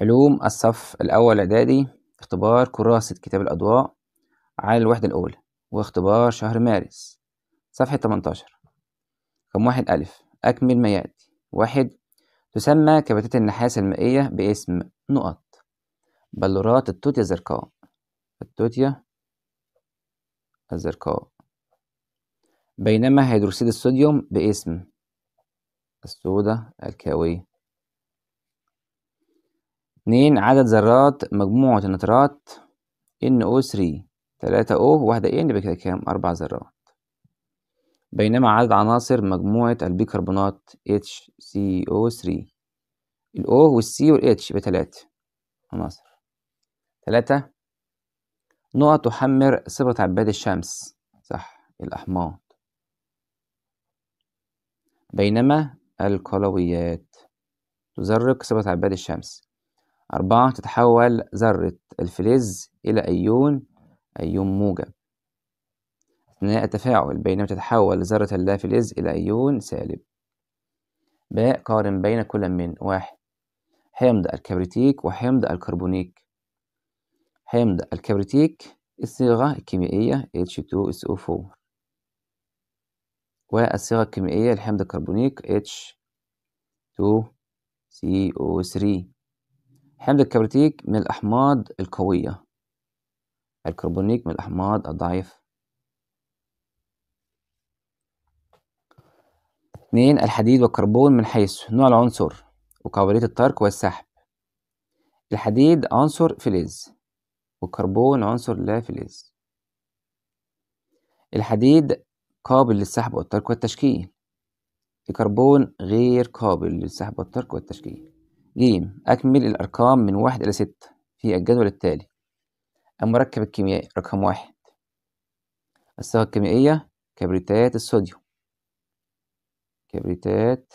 علوم الصف الأول إعدادي اختبار كراسة كتاب الأضواء على الوحدة الأولى واختبار شهر مارس صفحة 18 رقم واحد ألف أكمل ما يأتي واحد تسمى كباتات النحاس المائية باسم نقط بلورات التوتيا الزرقاء التوتيا الزرقاء بينما هيدروكسيد الصوديوم باسم الصودا الكاوية اتنين عدد ذرات مجموعة النترات NO3 تلاتة O واحدة N يبقى كده كام؟ أربع ذرات بينما عدد عناصر مجموعة البيكربونات HCO3 ال O والسي H يبقى تلاتة عناصر تلاتة نقط تحمر صبغة عباد الشمس صح الأحماض بينما القلويات تزرق صبغة عباد الشمس أربعة تتحول ذرة الفلز إلى أيون أيون موجب أثناء التفاعل بينما تتحول ذرة اللافلز إلى أيون سالب باء قارن بين كل من واحد حمض الكبريتيك وحمض الكربونيك حمض الكبريتيك الصيغة الكيميائية H2SO4 والصيغة الكيميائية لحمض الكربونيك H2CO3 حمض الكبريتيك من الأحماض القوية الكربونيك من الأحماض الضعيفة اثنين الحديد والكربون من حيث نوع العنصر وقابلية الترك والسحب الحديد عنصر فلز والكربون عنصر لا فلز الحديد قابل للسحب والترك والتشكيل الكربون غير قابل للسحب والترك والتشكيل ج أكمل الأرقام من واحد إلى ستة في الجدول التالي المركب الكيميائي رقم واحد الصيغة الكيميائية كبريتات الصوديوم كبريتات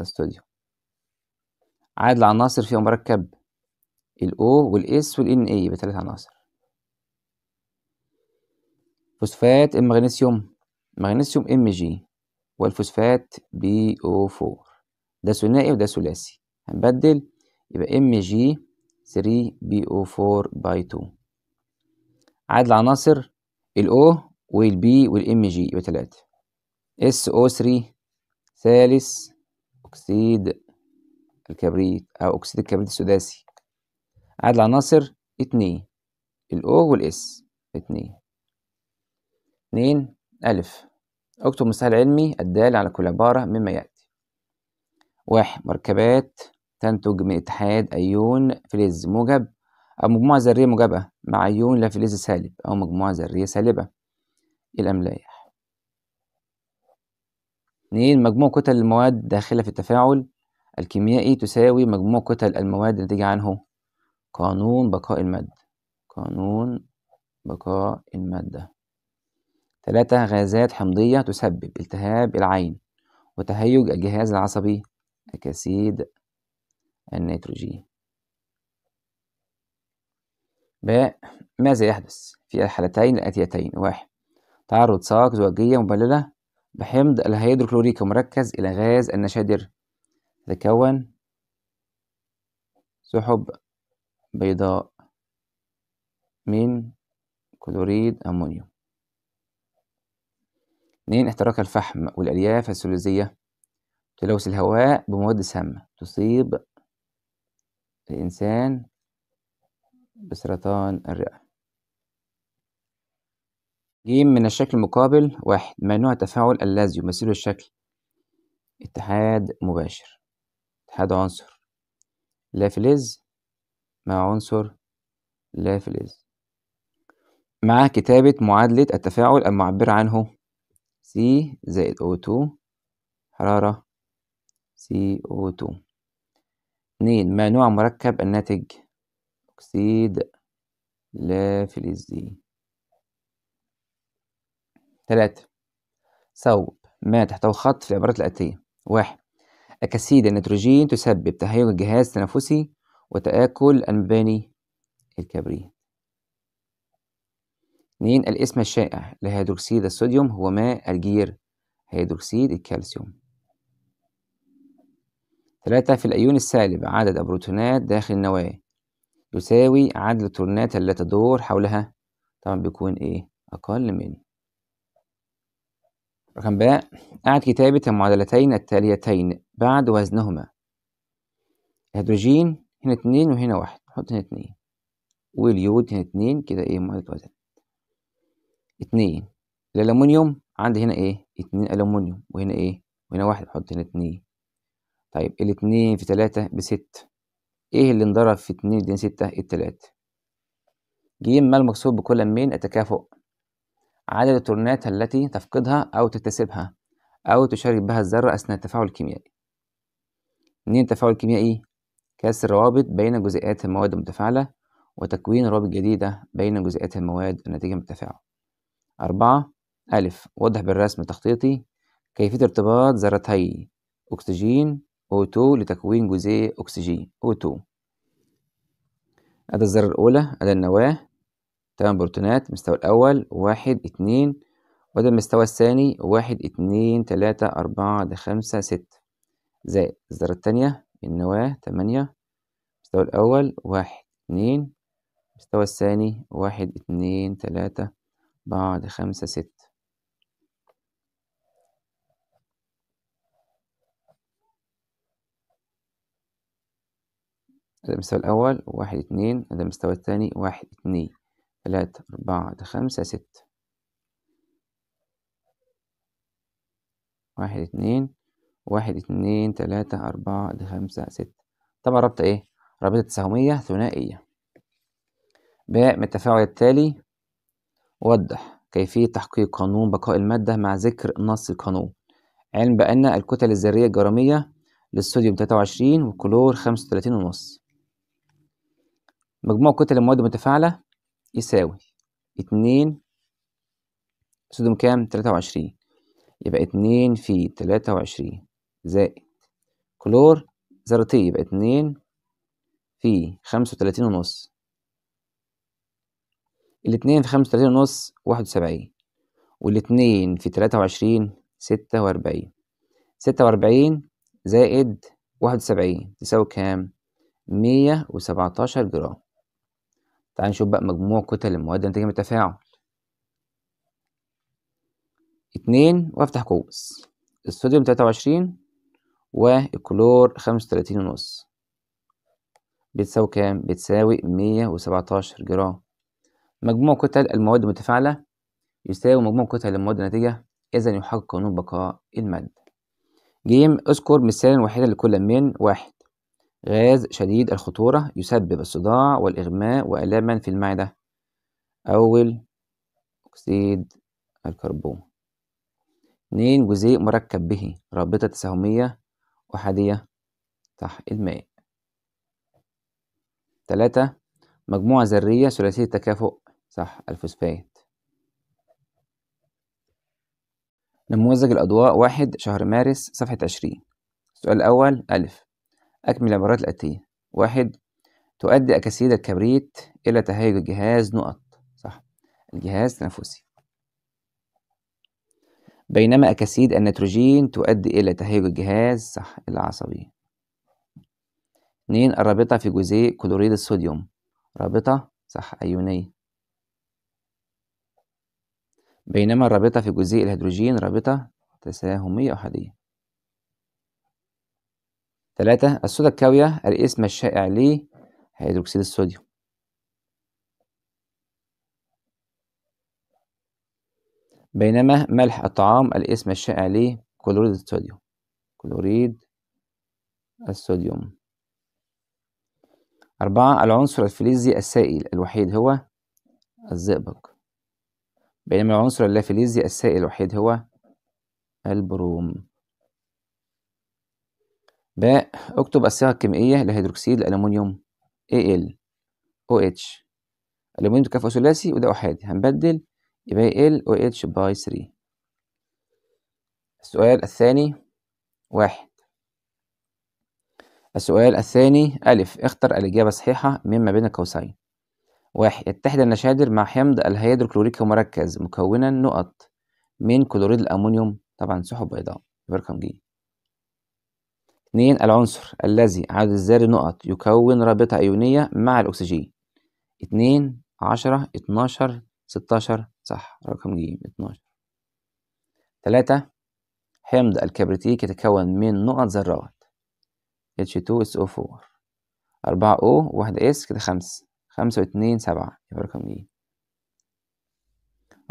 الصوديوم عدد العناصر في مركب ال O وال S وال Na يبقى عناصر فوسفات المغنيسيوم مغنيسيوم Mg والفوسفات أو 4 ده ثنائي وده ثلاثي هنبدل يبقى ام جي 3 بي او 4 باي 2 عدد العناصر الاو والبي والام جي يبقى 3 اس او 3 ثالث اكسيد الكبريت او اكسيد الكبريت السداسي عدد العناصر 2 الاو والاس 2 2 ا اكتب مثال علمي الدال على كل عباره مما ياتي واحد مركبات تنتج من اتحاد أيون فلز موجب أو مجموعة ذرية موجبة مع أيون لا فلز سالب أو مجموعة ذرية سالبة إيه الأملاح اتنين مجموع كتل المواد داخلة في التفاعل الكيميائي تساوي مجموع كتل المواد الناتجة عنه قانون بقاء المادة قانون بقاء المادة ثلاثة غازات حمضية تسبب التهاب العين وتهيج الجهاز العصبي أكاسيد النيتروجين ب ماذا يحدث في الحالتين الآتيتين واحد تعرض ساق زواجية مبللة بحمض الهيدروكلوريك مركز إلى غاز النشادر تكون سحب بيضاء من كلوريد أمونيوم اتنين احتراق الفحم والألياف الثلوزية تلوث الهواء بمواد سامة تصيب الإنسان بسرطان الرئة ج من الشكل المقابل واحد ممنوع التفاعل الذي يمثله الشكل اتحاد مباشر اتحاد عنصر لا فلز مع عنصر لا فلز مع كتابة معادلة التفاعل المعبر عنه C زائد O2 حرارة CO2 اثنين ما نوع مركب الناتج أكسيد لا فلزي ثلاثة صوب ما تحتوي خط في العبارات الآتية واحد أكسيد النيتروجين تسبب تهيج الجهاز التنفسي وتآكل المباني الكبريت 2 الاسم الشائع لهيدروكسيد الصوديوم هو ماء الجير هيدروكسيد الكالسيوم ثلاثة في الأيون السالب عدد البروتونات داخل النواة يساوي عدد الإلكترونات التي تدور حولها طبعا بيكون إيه أقل من رقم باء أعد كتابة المعادلتين التاليتين بعد وزنهما الهيدروجين هنا اتنين وهنا واحد نحط هنا اتنين واليود هنا اتنين كده ايه معادلة وزن اتنين الألمونيوم عندي هنا ايه اتنين ألمونيوم وهنا ايه وهنا واحد نحط هنا اتنين طيب الاتنين في تلاتة بستة ايه اللي انضرب في اتنين دين ستة إيه التلاتة جيم ما المكسور بكل من التكافؤ عدد التورنات التي تفقدها أو تكتسبها أو تشارك بها الذرة أثناء التفاعل الكيميائي اتنين التفاعل الكيميائي؟ كسر روابط بين جزيئات المواد المتفاعلة وتكوين روابط جديدة بين جزيئات المواد الناتجة من التفاعل أربعة ألف وضح بالرسم التخطيطي كيفية ارتباط ذرتي أكسجين O2 لتكوين جزيء أكسجين O2 أدى الذرة الأولى أدى النواة تمن بروتونات المستوى الأول واحد اتنين وده المستوى الثاني واحد اتنين تلاتة أربعة ده خمسة ستة زائد الذرة التانية النواة تمانية المستوى الأول واحد اتنين المستوى الثاني واحد اتنين تلاتة أربعة خمسة ستة هذا المستوى الأول واحد اثنين هذا المستوى الثاني واحد اثنين ثلاثة أربعة خمسة ستة واحد اثنين واحد اثنين ثلاثة أربعة خمسة ستة طبعا رابطة إيه؟ رابطة تساهمية ثنائية باء من التفاعل التالي وضح كيفية تحقيق قانون بقاء المادة مع ذكر نص القانون علم بأن الكتل الذرية الجرامية للصوديوم 23 والكلور 35 ونص مجموع كتل المواد المتفاعلة يساوي اتنين صوديوم كام تلاتة وعشرين يبقى اتنين في تلاتة وعشرين زائد كلور ذرتي يبقى اتنين في خمسة وتلاتين ونص الاتنين في خمسة وتلاتين ونص واحد وسبعين والاتنين في تلاتة وعشرين ستة وأربعين ستة وأربعين زائد واحد وسبعين تساوي كام مية وسبعتاشر جرام تعال نشوف بقى مجموع كتل المواد الناتجة من التفاعل اتنين وافتح قوس الصوديوم تلاتة وعشرين والكلور خمسة وتلاتين ونص بتساوي كام؟ بتساوي مية وسبعتاشر جرام مجموع كتل المواد المتفاعلة يساوي مجموع كتل المواد الناتجة إذا يحقق قانون بقاء المادة جيم اذكر مثالا واحدا لكل من واحد غاز شديد الخطورة يسبب الصداع والإغماء وألاما في المعدة أول أكسيد الكربون اتنين جزيء مركب به رابطة تساهمية أحادية صح الماء تلاتة مجموعة ذرية ثلاثية التكافؤ صح الفوسفات نموذج الأضواء واحد شهر مارس صفحة عشرين السؤال الأول ألف أكمل العبارات الآتية واحد تؤدي أكاسيد الكبريت إلى تهيج الجهاز نقط صح الجهاز التنفسي بينما أكاسيد النيتروجين تؤدي إلى تهيج الجهاز صح العصبي اتنين الرابطة في جزيء كلوريد الصوديوم رابطة صح أيونية بينما الرابطة في جزيء الهيدروجين رابطة تساهمية أحادية ثلاثة الصودا الكاوية الاسم الشائع لهيدروكسيد الصوديوم بينما ملح الطعام الاسم الشائع لكلوريد الصوديوم كلوريد الصوديوم أربعة العنصر الفلزي السائل الوحيد هو الزئبق بينما العنصر اللافلزي السائل الوحيد هو البروم باء اكتب الصيغة الكيميائية لهيدروكسيد الألمنيوم Al OH الألمنيوم ده ثلاثي وده أحادي هنبدل يبقى Al OH باي 3 السؤال الثاني واحد السؤال الثاني ألف اختر الإجابة الصحيحة مما بين قوسين واحد يتحد النشادر مع حمض الهيدروكلوريك مركز مكونا نقط من كلوريد الأمونيوم طبعا سحب بيضاء رقم ج اثنين العنصر الذي عدد الذري نقط يكون رابطة أيونية مع الأكسجين اثنين عشرة اتناشر ستاشر صح رقم ج اتناشر ثلاثة حمض الكبريتيك يتكون من نقط ذرات H2SO4 اربعه O واحد S كده خمس خمسة واتنين سبعة يبقى رقم ج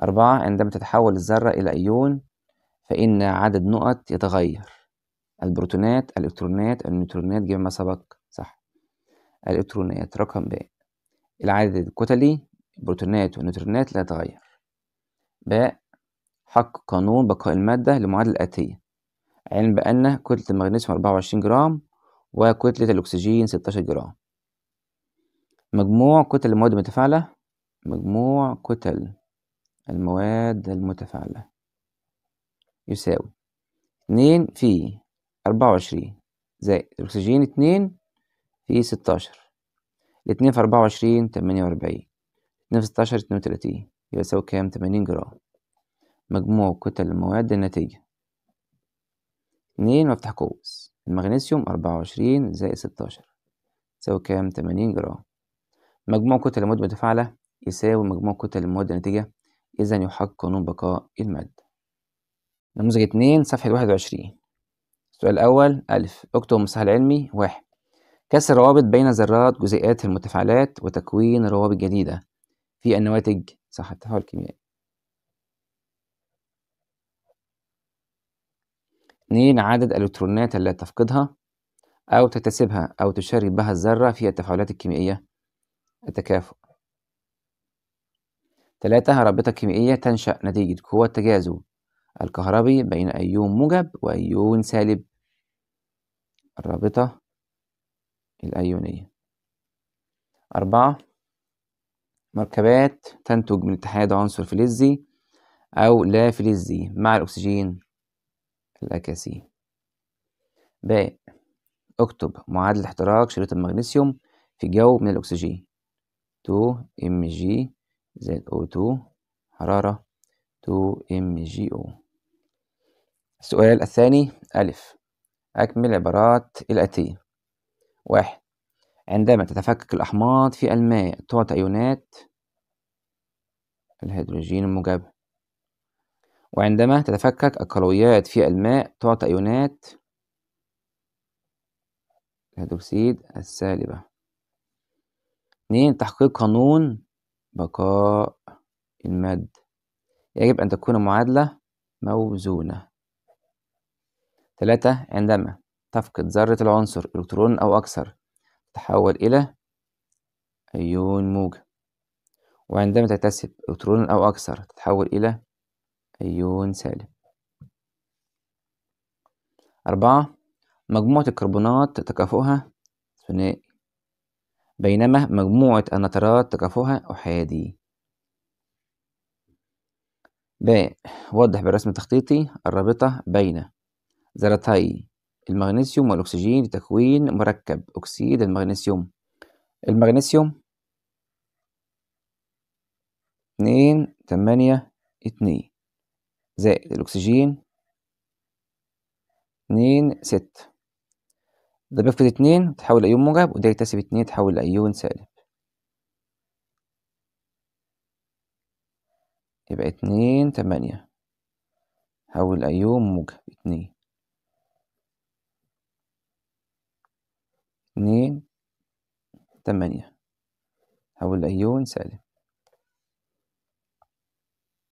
أربعة عندما تتحول الذرة إلى أيون فإن عدد نقط يتغير البروتونات الإلكترونات النيوترونات جمع ما سبق صح الإلكترونات رقم ب العدد الكتلي بروتونات ونيوترونات لا يتغير ب حق قانون بقاء المادة للمعادلة الآتية علم بأن كتلة المغنيسيوم 24 جرام وكتلة الأكسجين 16 جرام مجموع كتل المواد المتفاعلة مجموع كتل المواد المتفاعلة يساوي اتنين في أربعة وعشرين زائد أكسجين اتنين في ستاشر اتنين في أربعة وعشرين تمانية وأربعين اتنين في ستاشر اتنين وتلاتين يبقى يساوي كام تمانين جرام مجموع كتل المواد الناتجة اتنين وافتح قوس المغنيسيوم أربعة وعشرين زائد ستاشر يساوي كام تمانين جرام مجموع كتل المواد المتفاعلة يساوي مجموع كتل المواد الناتجة إذا يحقق قانون بقاء المادة نموذج اتنين صفحة واحد وعشرين السؤال الأول ألف اكتب المصطلح العلمي واحد كسر روابط بين ذرات جزيئات المتفاعلات وتكوين روابط جديدة في النواتج صح التفاعل الكيميائي اتنين عدد الإلكترونات التي تفقدها أو تكتسبها أو تشارك بها الذرة في التفاعلات الكيميائية التكافؤ تلاتة رابطة كيميائية تنشأ نتيجة قوة تجاذب الكهربي بين أيون موجب وأيون سالب الرابطة الأيونية أربعة مركبات تنتج من اتحاد عنصر فلزي أو لا فلزي مع الأكسجين الأكاسي ب اكتب معادلة احتراق شريط المغنيسيوم في جو من الأكسجين 2 mg زائد O2 حرارة 2 mgo السؤال الثاني ألف أكمل عبارات الآتية واحد عندما تتفكك الأحماض في الماء تعطي أيونات الهيدروجين المجابة وعندما تتفكك الكلويات في الماء تعطي أيونات الهيدروكسيد السالبة اتنين تحقيق قانون بقاء المادة يجب أن تكون معادلة موزونة تلاتة عندما تفقد ذرة العنصر إلكترون أو أكثر تتحول إلى أيون موجب وعندما تكتسب إلكترون أو أكثر تتحول إلى أيون سالب أربعة مجموعة الكربونات تكافؤها ثنائي بينما مجموعة النترات تكافؤها أحادي ب وضح بالرسم التخطيطي الرابطة بين ذرتي المغنيسيوم والأكسجين لتكوين مركب أكسيد المغنيسيوم المغنيسيوم اتنين تمانية اتنين زائد الأكسجين اتنين ست ده بيفقد اتنين تحول لأيون موجب وده يكتسب اتنين تحول لأيون سالب يبقى اتنين تمانية حول لأيون موجب اتنين اثنين ثمانية حول الأيون سالب